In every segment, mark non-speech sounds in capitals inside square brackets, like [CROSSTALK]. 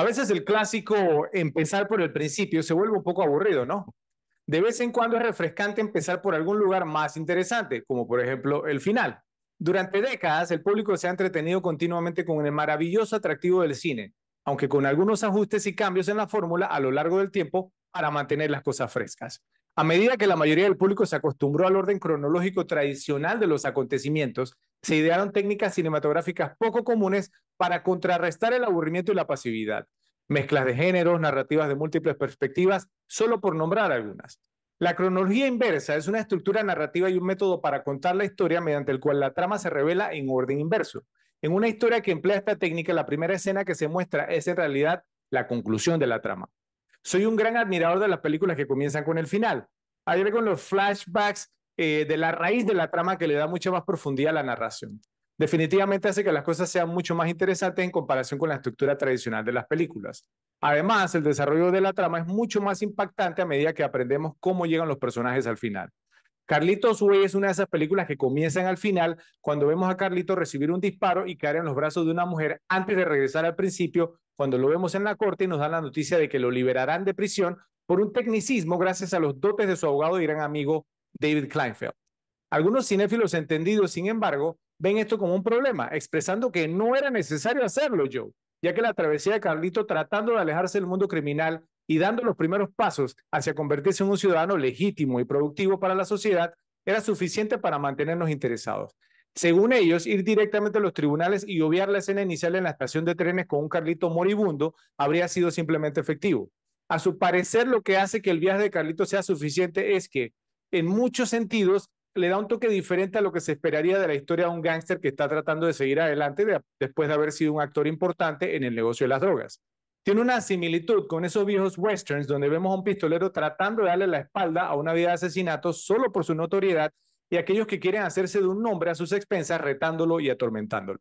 A veces el clásico empezar por el principio se vuelve un poco aburrido, ¿no? De vez en cuando es refrescante empezar por algún lugar más interesante, como por ejemplo el final. Durante décadas, el público se ha entretenido continuamente con el maravilloso atractivo del cine, aunque con algunos ajustes y cambios en la fórmula a lo largo del tiempo para mantener las cosas frescas. A medida que la mayoría del público se acostumbró al orden cronológico tradicional de los acontecimientos, se idearon técnicas cinematográficas poco comunes para contrarrestar el aburrimiento y la pasividad. Mezclas de géneros, narrativas de múltiples perspectivas, solo por nombrar algunas. La cronología inversa es una estructura narrativa y un método para contar la historia mediante el cual la trama se revela en orden inverso. En una historia que emplea esta técnica, la primera escena que se muestra es en realidad la conclusión de la trama. Soy un gran admirador de las películas que comienzan con el final. Ayer con los flashbacks eh, de la raíz de la trama que le da mucha más profundidad a la narración. Definitivamente hace que las cosas sean mucho más interesantes en comparación con la estructura tradicional de las películas. Además, el desarrollo de la trama es mucho más impactante a medida que aprendemos cómo llegan los personajes al final. Carlitos Way es una de esas películas que comienzan al final cuando vemos a Carlitos recibir un disparo y caer en los brazos de una mujer antes de regresar al principio cuando lo vemos en la corte y nos dan la noticia de que lo liberarán de prisión por un tecnicismo gracias a los dotes de su abogado y gran amigo David Kleinfeld. Algunos cinéfilos entendidos, sin embargo, ven esto como un problema, expresando que no era necesario hacerlo, Joe, ya que la travesía de Carlito tratando de alejarse del mundo criminal y dando los primeros pasos hacia convertirse en un ciudadano legítimo y productivo para la sociedad, era suficiente para mantenernos interesados. Según ellos, ir directamente a los tribunales y obviar la escena inicial en la estación de trenes con un Carlito moribundo habría sido simplemente efectivo. A su parecer, lo que hace que el viaje de Carlito sea suficiente es que, en muchos sentidos, le da un toque diferente a lo que se esperaría de la historia de un gángster que está tratando de seguir adelante después de haber sido un actor importante en el negocio de las drogas tiene una similitud con esos viejos westerns donde vemos a un pistolero tratando de darle la espalda a una vida de asesinato solo por su notoriedad y aquellos que quieren hacerse de un nombre a sus expensas retándolo y atormentándolo.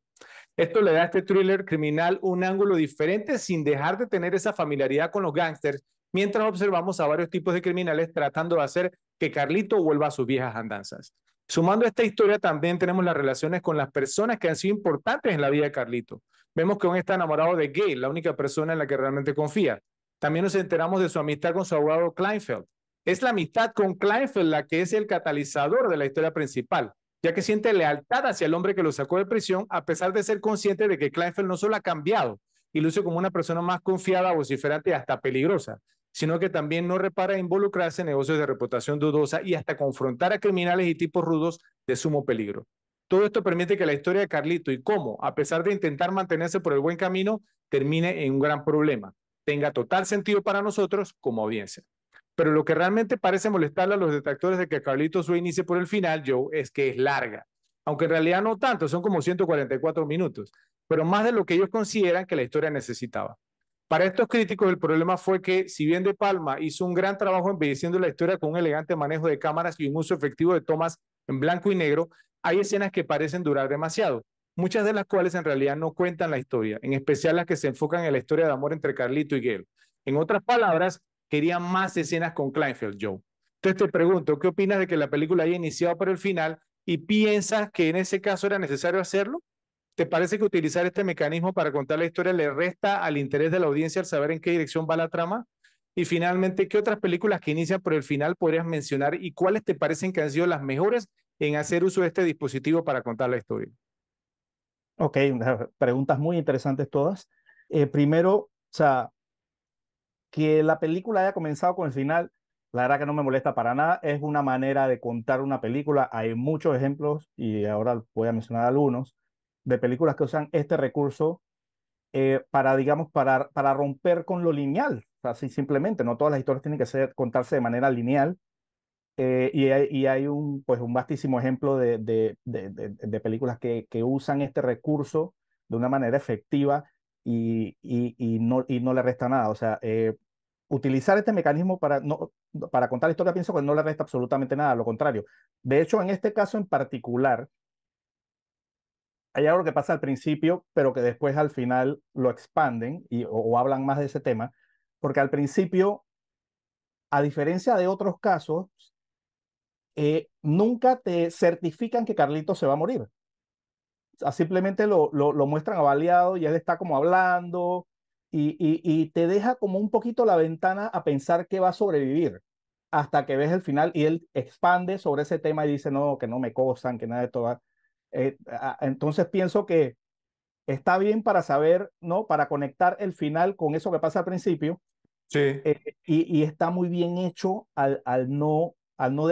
Esto le da a este thriller criminal un ángulo diferente sin dejar de tener esa familiaridad con los gángsters, mientras observamos a varios tipos de criminales tratando de hacer que Carlito vuelva a sus viejas andanzas. Sumando a esta historia también tenemos las relaciones con las personas que han sido importantes en la vida de Carlito. Vemos que aún está enamorado de Gay, la única persona en la que realmente confía. También nos enteramos de su amistad con su abogado Kleinfeld. Es la amistad con Kleinfeld la que es el catalizador de la historia principal, ya que siente lealtad hacia el hombre que lo sacó de prisión, a pesar de ser consciente de que Kleinfeld no solo ha cambiado y luce como una persona más confiada, vociferante y hasta peligrosa, sino que también no repara involucrarse en negocios de reputación dudosa y hasta confrontar a criminales y tipos rudos de sumo peligro. Todo esto permite que la historia de Carlito y cómo, a pesar de intentar mantenerse por el buen camino, termine en un gran problema, tenga total sentido para nosotros como audiencia. Pero lo que realmente parece molestarle a los detractores de que carlito sue inicie por el final, Joe, es que es larga. Aunque en realidad no tanto, son como 144 minutos, pero más de lo que ellos consideran que la historia necesitaba. Para estos críticos, el problema fue que, si bien De Palma hizo un gran trabajo embelleciendo la historia con un elegante manejo de cámaras y un uso efectivo de tomas en blanco y negro, hay escenas que parecen durar demasiado, muchas de las cuales en realidad no cuentan la historia, en especial las que se enfocan en la historia de amor entre Carlito y Gail. En otras palabras, quería más escenas con Kleinfeld, Joe. Entonces te pregunto, ¿qué opinas de que la película haya iniciado por el final y piensas que en ese caso era necesario hacerlo? ¿Te parece que utilizar este mecanismo para contar la historia le resta al interés de la audiencia al saber en qué dirección va la trama? Y finalmente, ¿qué otras películas que inician por el final podrías mencionar y cuáles te parecen que han sido las mejores en hacer uso de este dispositivo para contar la historia? Ok, preguntas muy interesantes todas. Eh, primero, o sea, que la película haya comenzado con el final, la verdad que no me molesta para nada, es una manera de contar una película, hay muchos ejemplos y ahora voy a mencionar algunos de películas que usan este recurso eh, para, digamos, para, para romper con lo lineal. Así simplemente, no todas las historias tienen que ser, contarse de manera lineal. Eh, y, hay, un, pues, un vastísimo ejemplo de, películas que, usan este recurso de una manera efectiva y, no, y no le resta nada. O sea, eh, utilizar este mecanismo para, no, para contar la historia, pienso que no le resta absolutamente nada, lo contrario. De hecho, en este caso en particular, hay algo que pasa al principio, pero que después al final lo expanden y, o, hablan más de ese tema, porque al principio, a diferencia de otros casos, eh, nunca te certifican que Carlito se va a morir. Ah, simplemente lo, lo, muestran avaliado y él está como hablando y, y, te deja como un poquito la ventana a pensar que va a sobrevivir hasta que ves el final y él expande sobre ese tema y dice, no, que no me cosan, que nada de todo. Eh, entonces pienso que está bien para saber, ¿no? Para conectar el final con eso que pasa al principio. Sí. Eh, y, está muy bien hecho al, al no, al no,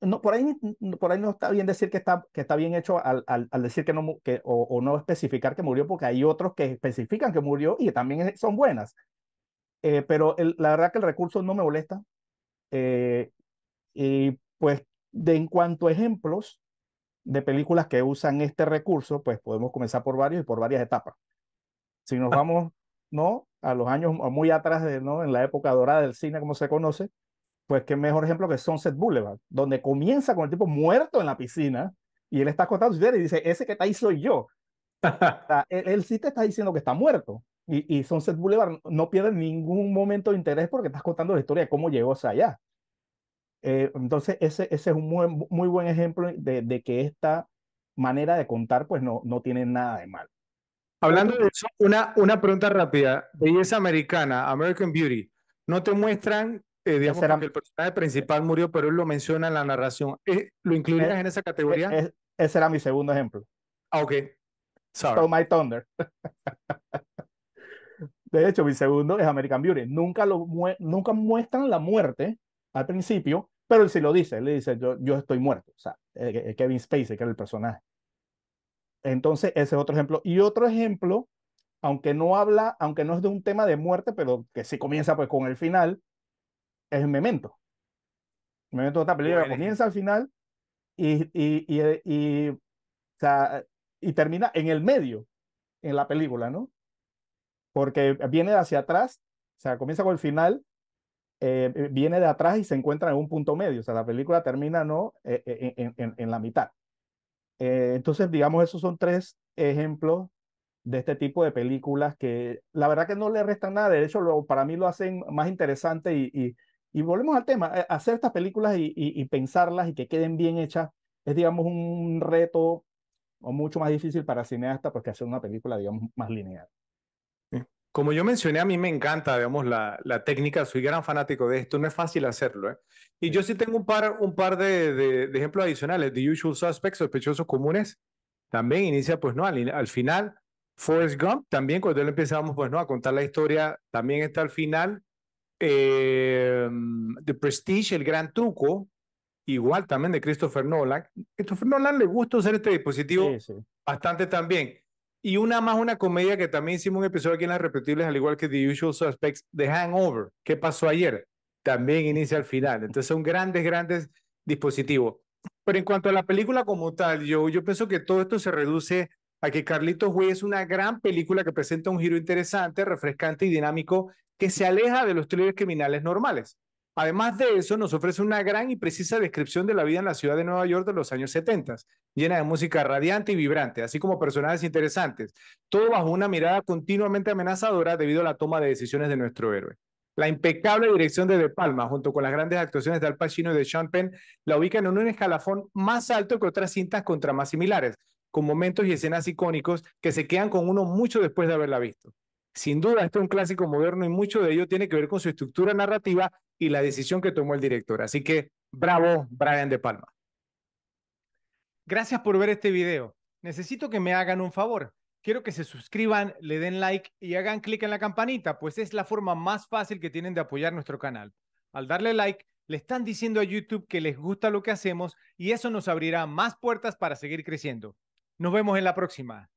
no por, ahí, mm, por ahí no está bien decir que está, que está bien hecho al, al, decir que no, que, o, no especificar que murió, porque hay otros que especifican que murió y también son buenas. Eh, pero la verdad que el recurso no me molesta. y pues de en cuanto a ejemplos, de películas que usan este recurso, pues podemos comenzar por varios y por varias etapas. Si nos ah. vamos, ¿no? A los años muy atrás, de, ¿no? En la época dorada del cine, como se conoce, pues qué mejor ejemplo que Sunset Boulevard, donde comienza con el tipo muerto en la piscina y él está contando su historia y dice, ese que está ahí soy yo. [LAUGHS] Ah, él, sí te está diciendo que está muerto. Y, y Sunset Boulevard no pierde ningún momento de interés porque estás contando la historia de cómo llegó hasta allá. Eh, entonces, ese, ese es un muy, buen ejemplo de, de, que esta manera de contar pues no, no tiene nada de mal. Hablando de eso, una, una pregunta rápida. Belleza americana, American Beauty, ¿no te muestran eh, digamos que el personaje principal murió, pero él lo menciona en la narración. Eh, ¿Lo incluirías en esa categoría? ese era mi segundo ejemplo. Ah, ok. Sorry. my thunder. [LAUGHS] de hecho, mi segundo es American Beauty. Nunca, lo nunca muestran la muerte al principio, pero él sí lo dice, él le dice, yo, yo estoy muerto. O sea, eh, eh, eh, Kevin Spacey, que era el personaje. Entonces, ese es otro ejemplo. Y otro ejemplo, aunque no habla, aunque no es de un tema de muerte, pero que sí comienza pues con el final, es Memento. Memento de esta película comienza al final y, y, y, y, o sea, y termina en el medio, en la película, ¿no? Porque viene hacia atrás, o sea, comienza con el final eh, eh, viene de atrás y se encuentra en un punto medio. O sea, la película termina no eh, en, la mitad. entonces, digamos, esos son tres ejemplos de este tipo de películas que la verdad que no le restan nada. De hecho, para mí lo hacen más interesante y, volvemos al tema. Hacer estas películas y, y, pensarlas y que queden bien hechas es, digamos, un reto o mucho más difícil para cineasta porque hacer una película, digamos, más lineal. Como yo mencioné, a mí me encanta, digamos, la, la técnica, soy gran fanático de esto, no es fácil hacerlo. ¿eh? Y yo sí tengo un par, un par de, de, ejemplos adicionales, The Usual Suspects, sospechosos comunes, también inicia, pues no, al, final, Forrest Gump, también cuando empezamos, pues no, a contar la historia, también está al final, em, The Prestige, El Gran Truco, igual también de Christopher Nolan. Christopher Nolan le gusta usar este dispositivo bastante también. Y una más, una comedia que también hicimos un episodio aquí en Las Repetibles, al igual que The Usual Suspects, The Hangover, que pasó ayer, también inicia al final. Entonces son grandes, grandes dispositivos. Pero en cuanto a la película como tal, yo, yo pienso que todo esto se reduce a que Carlitos Way es una gran película que presenta un giro interesante, refrescante y dinámico que se aleja de los thrillers criminales normales. Además de eso, nos ofrece una gran y precisa descripción de la vida en la ciudad de Nueva York de los años 70, llena de música radiante y vibrante, así como personajes interesantes, todo bajo una mirada continuamente amenazadora debido a la toma de decisiones de nuestro héroe. La impecable dirección de De Palma, junto con las grandes actuaciones de Al Pacino y de Sean Penn, la ubican en un escalafón más alto que otras cintas contra más similares, con momentos y escenas icónicos que se quedan con uno mucho después de haberla visto. Sin duda, este es un clásico moderno y mucho de ello tiene que ver con su estructura narrativa y la decisión que tomó el director. Así que bravo, Brian De Palma. Gracias por ver este video. Necesito que me hagan un favor. Quiero que se suscriban, le den like y hagan clic en la campanita, pues es la forma más fácil que tienen de apoyar nuestro canal. Al darle like, le están diciendo a YouTube que les gusta lo que hacemos y eso nos abrirá más puertas para seguir creciendo. Nos vemos en la próxima.